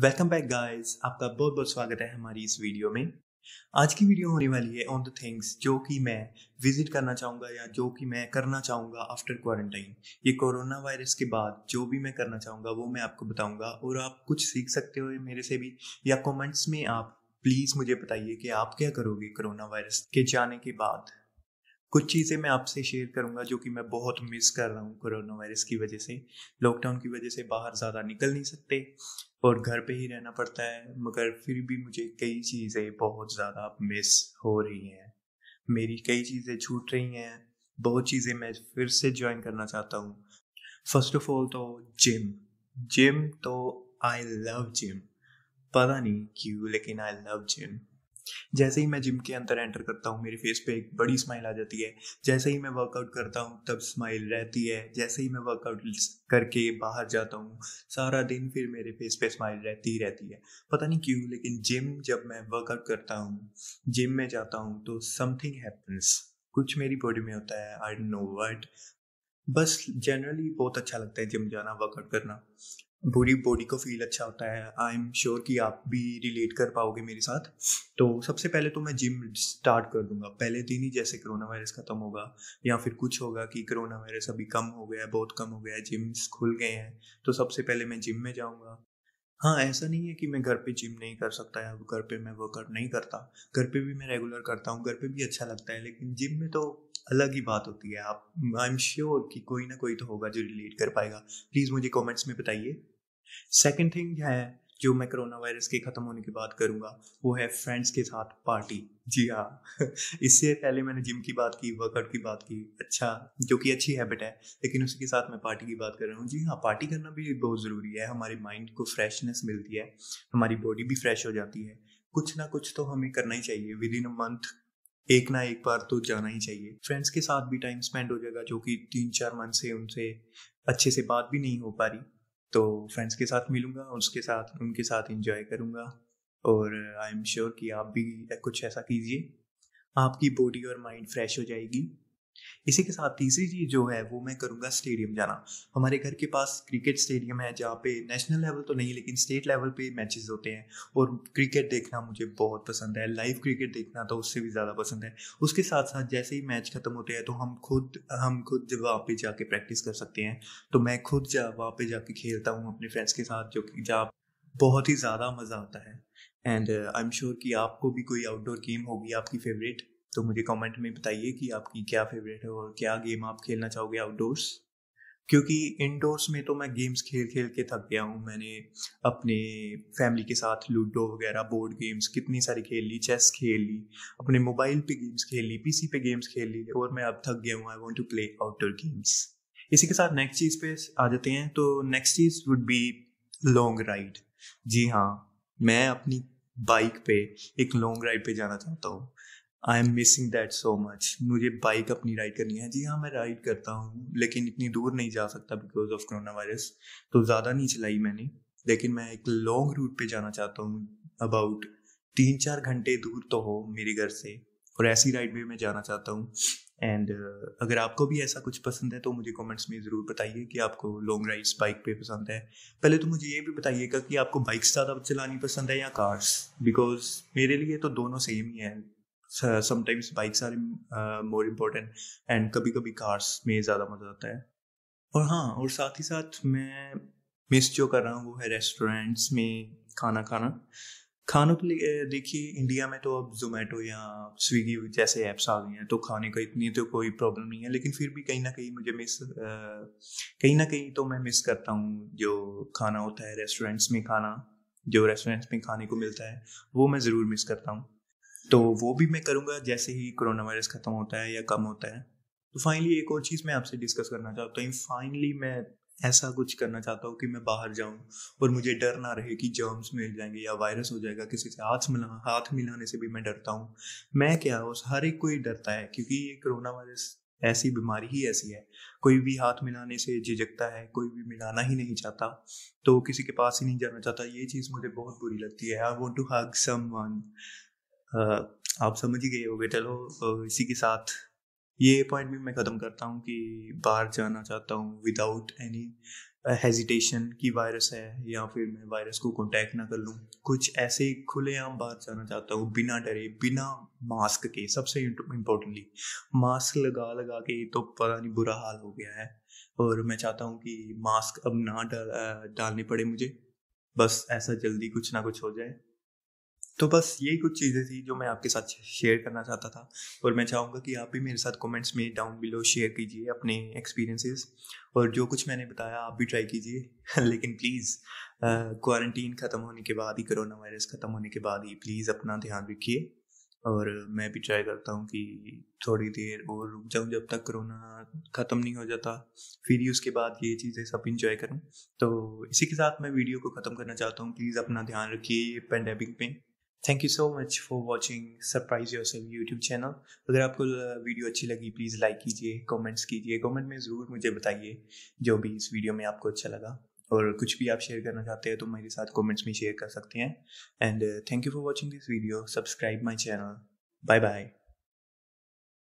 welcome back guys आपका बहुत बहुत स्वागत है हमारी इस वीडियो में आज की वीडियो होने वाली है ऑन द थिंग्स जो कि मैं विजिट करना चाहूँगा या जो कि मैं करना चाहूँगा आफ्टर क्वारंटाइन ये कोरोना वायरस के बाद जो भी मैं करना चाहूँगा वो मैं आपको बताऊँगा और आप कुछ सीख सकते हो मेरे से भी या कॉमेंट्स में आप प्लीज़ मुझे बताइए कि आप क्या करोगे कोरोना वायरस के जाने के बाद कुछ चीज़ें मैं आपसे शेयर करूंगा जो कि मैं बहुत मिस कर रहा हूँ कोरोना वायरस की वजह से लॉकडाउन की वजह से बाहर ज़्यादा निकल नहीं सकते और घर पे ही रहना पड़ता है मगर फिर भी मुझे कई चीज़ें बहुत ज़्यादा मिस हो रही हैं मेरी कई चीज़ें छूट रही हैं बहुत चीज़ें मैं फिर से ज्वाइन करना चाहता हूँ फर्स्ट ऑफ ऑल तो जिम जिम तो आई लव जिम पता नहीं क्यों लेकिन आई लव जिम जैसे ही मैं जिम के अंदर एंटर करता हूँ मेरे फेस पे एक बड़ी स्माइल आ जाती है जैसे ही मैं वर्कआउट करता हूँ तब स्माइल रहती है जैसे ही मैं वर्कआउट करके बाहर जाता हूँ सारा दिन फिर मेरे फेस पे स्माइल रहती ही रहती है पता नहीं क्यों लेकिन जिम जब मैं वर्कआउट करता हूँ जिम में जाता हूँ तो समथिंग हैपन्स कुछ मेरी बॉडी में होता है आई नो वट बस जनरली बहुत अच्छा लगता है जिम जाना वर्कआउट करना पूरी बॉडी को फील अच्छा होता है आई एम श्योर कि आप भी रिलेट कर पाओगे मेरे साथ तो सबसे पहले तो मैं जिम स्टार्ट कर दूंगा पहले दिन ही जैसे कोरोना वायरस ख़त्म होगा या फिर कुछ होगा कि कोरोना वायरस अभी कम हो गया है बहुत कम हो गया है जिम्स खुल गए हैं तो सबसे पहले मैं जिम में जाऊँगा हाँ ऐसा नहीं है कि मैं घर पे जिम नहीं कर सकता या घर पे मैं वर्कआउट नहीं करता घर पे भी मैं रेगुलर करता हूँ घर पे भी अच्छा लगता है लेकिन जिम में तो अलग ही बात होती है आप आई एम श्योर कि कोई ना कोई तो होगा जो रिलेट कर पाएगा प्लीज़ मुझे कमेंट्स में बताइए सेकेंड थिंग है जो मैं कोरोना वायरस के ख़त्म होने की बात करूंगा वो है फ्रेंड्स के साथ पार्टी जी हाँ इससे पहले मैंने जिम की बात की वर्कआउट की बात की अच्छा जो कि अच्छी हैबिट है लेकिन उसके साथ मैं पार्टी की बात कर रहा हूँ जी हाँ पार्टी करना भी बहुत ज़रूरी है हमारे माइंड को फ्रेशनेस मिलती है हमारी बॉडी भी फ्रेश हो जाती है कुछ ना कुछ तो हमें करना ही चाहिए विद इन अ मंथ एक ना एक बार तो जाना ही चाहिए फ्रेंड्स के साथ भी टाइम स्पेंड हो जाएगा जो कि तीन चार मंथ से उनसे अच्छे से बात भी नहीं हो पा रही तो फ्रेंड्स के साथ मिलूँगा उसके साथ उनके साथ इंजॉय करूँगा और आई एम श्योर कि आप भी कुछ ऐसा कीजिए आपकी बॉडी और माइंड फ्रेश हो जाएगी इसी के साथ तीसरी चीज जो है वो मैं करूँगा स्टेडियम जाना हमारे घर के पास क्रिकेट स्टेडियम है जहाँ पे नेशनल लेवल तो नहीं लेकिन स्टेट लेवल पे मैचेस होते हैं और क्रिकेट देखना मुझे बहुत पसंद है लाइव क्रिकेट देखना तो उससे भी ज़्यादा पसंद है उसके साथ साथ जैसे ही मैच खत्म होते हैं तो हम खुद हम खुद वहाँ पे जाके प्रैक्टिस कर सकते हैं तो मैं खुद जा वहाँ पे जाके खेलता हूँ अपने फ्रेंड्स के साथ जो कि जहाँ बहुत ही ज़्यादा मज़ा आता है एंड आई एम श्योर कि आपको भी कोई आउटडोर गेम होगी आपकी फेवरेट तो मुझे कमेंट में बताइए कि आपकी क्या फेवरेट है और क्या गेम आप खेलना चाहोगे आउटडोर्स क्योंकि इनडोर्स में तो मैं गेम्स खेल खेल के थक गया हूँ मैंने अपने फैमिली के साथ लूडो वगैरह बोर्ड गेम्स कितनी सारी खेल ली चेस खेल ली अपने मोबाइल पे गेम्स खेल ली पीसी पे गेम्स खेल ली और मैं अब थक गया हूँ I want to play outdoor games इसी के साथ नेक्स्ट चीज़ पे आ जाते हैं तो नेक्स्ट चीज़ वुड बी लॉन्ग राइड जी हाँ मैं अपनी बाइक पे एक लॉन्ग राइड पे जाना चाहता हूँ I am missing that so much मुझे बाइक अपनी राइड करनी है जी हाँ मैं राइड करता हूँ लेकिन इतनी दूर नहीं जा सकता बिकॉज ऑफ कोरोना वायरस तो ज़्यादा नहीं चलाई मैंने लेकिन मैं एक लॉन्ग रूट पे जाना चाहता हूँ अबाउट तीन चार घंटे दूर तो हो मेरे घर से और ऐसी राइड में मैं जाना चाहता हूँ एंड uh, अगर आपको भी ऐसा कुछ पसंद है तो मुझे कमेंट्स में ज़रूर बताइए कि आपको लॉन्ग राइड्स बाइक पे पसंद है पहले तो मुझे ये भी बताइएगा कि आपको बाइक्स ज़्यादा चलानी पसंद है या कार्स बिकॉज मेरे लिए तो दोनों सेम ही है sometimes bikes are more important and कभी कभी कार्स में ज़्यादा मज़ा आता है और हाँ और साथ ही साथ मैं मिस जो कर रहा हूँ वो है रेस्टोरेंट्स में खाना खाना खानों के लिए देखिए इंडिया में तो अब जोमेटो या स्विगी जैसे ऐप्स आ गए हैं तो खाने का इतनी तो कोई प्रॉब्लम नहीं है लेकिन फिर भी कहीं ना कहीं मुझे मिस कहीं ना कहीं तो मैं मिस करता हूँ जो खाना होता है रेस्टोरेंट्स में खाना जो रेस्टोरेंट्स में खाने को मिलता है वो मैं ज़रूर मिस करता हूँ तो वो भी मैं करूँगा जैसे ही कोरोना वायरस ख़त्म होता है या कम होता है तो फाइनली एक और चीज़ मैं आपसे डिस्कस करना चाहता हूँ फाइनली मैं ऐसा कुछ करना चाहता हूँ कि मैं बाहर जाऊँ और मुझे डर ना रहे कि जर्म्स मिल जाएंगे या वायरस हो जाएगा किसी से हाथ मिला हाथ मिलाने से भी मैं डरता हूँ मैं क्या उस हर एक कोई डरता है क्योंकि ये कोरोना वायरस ऐसी बीमारी ही ऐसी है कोई भी हाथ मिलाने से झिझकता है कोई भी मिलाना ही नहीं चाहता तो किसी के पास ही नहीं जाना चाहता ये चीज़ मुझे बहुत बुरी लगती है I want to hug someone आप समझ ही गए होगे चलो तो, इसी के साथ ये पॉइंट भी मैं ख़त्म करता हूँ कि बाहर जाना चाहता हूँ विदाउट एनी हेजिटेशन की वायरस है या फिर मैं वायरस को कॉन्टैक्ट ना कर लूँ कुछ ऐसे ही खुलेआम बाहर जाना चाहता हूँ बिना डरे बिना मास्क के सबसे इम्पोर्टेंटली मास्क लगा लगा के तो पता नहीं बुरा हाल हो गया है और मैं चाहता हूँ कि मास्क अब ना डालने पड़े मुझे बस ऐसा जल्दी कुछ ना कुछ हो जाए तो बस यही कुछ चीज़ें थी जो मैं आपके साथ शेयर करना चाहता था और मैं चाहूँगा कि आप भी मेरे साथ कमेंट्स में डाउन बिलो शेयर कीजिए अपने एक्सपीरियंसेस और जो कुछ मैंने बताया आप भी ट्राई कीजिए लेकिन प्लीज़ क्वारंटीन ख़त्म होने के बाद ही कोरोना वायरस ख़त्म होने के बाद ही प्लीज़ अपना ध्यान रखिए और मैं भी ट्राई करता हूँ कि थोड़ी देर और रुक जाऊँ जब तक कोरोना ख़त्म नहीं हो जाता फिर ही उसके बाद ये चीज़ें सब इंजॉय करूँ तो इसी के साथ मैं वीडियो को ख़त्म करना चाहता हूँ प्लीज़ अपना ध्यान रखिए ये पेंडेमिक में thank you so much for watching surprise yourself YouTube channel अगर आपको वीडियो अच्छी लगी प्लीज़ लाइक कीजिए कमेंट्स कीजिए कमेंट में ज़रूर मुझे बताइए जो भी इस वीडियो में आपको अच्छा लगा और कुछ भी आप शेयर करना चाहते हैं तो मेरे साथ कमेंट्स में शेयर कर सकते हैं and thank you for watching this video subscribe my channel bye bye